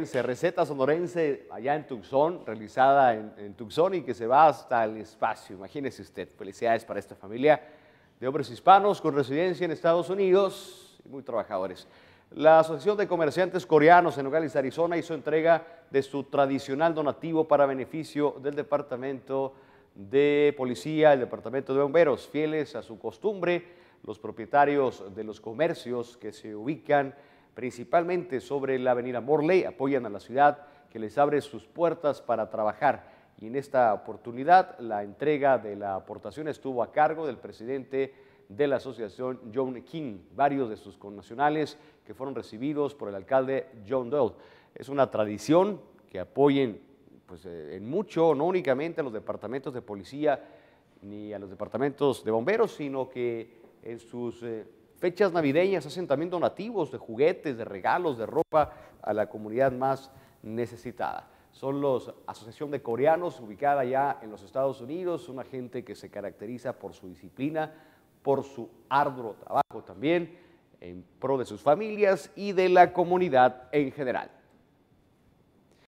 recetas receta sonorense allá en Tucson, realizada en, Tucson y que se va hasta el espacio. Imagínese usted, felicidades para esta familia de hombres hispanos con residencia en Estados Unidos y muy trabajadores. La Asociación de Comerciantes Coreanos en Nogales, Arizona, hizo entrega de su tradicional donativo para beneficio del Departamento de Policía, el Departamento de Bomberos. Fieles a su costumbre, los propietarios de los comercios que se ubican principalmente sobre la avenida Morley, apoyan a la ciudad que les abre sus puertas para trabajar. Y en esta oportunidad la entrega de la aportación estuvo a cargo del presidente de la asociación John King, varios de sus connacionales que fueron recibidos por el alcalde John Doe. Es una tradición que apoyen pues, eh, en mucho, no únicamente a los departamentos de policía ni a los departamentos de bomberos, sino que en sus eh, fechas navideñas hacen nativos donativos de juguetes, de regalos, de ropa a la comunidad más necesitada. Son los Asociación de Coreanos, ubicada ya en los Estados Unidos, una gente que se caracteriza por su disciplina, por su arduo trabajo también, en pro de sus familias y de la comunidad en general.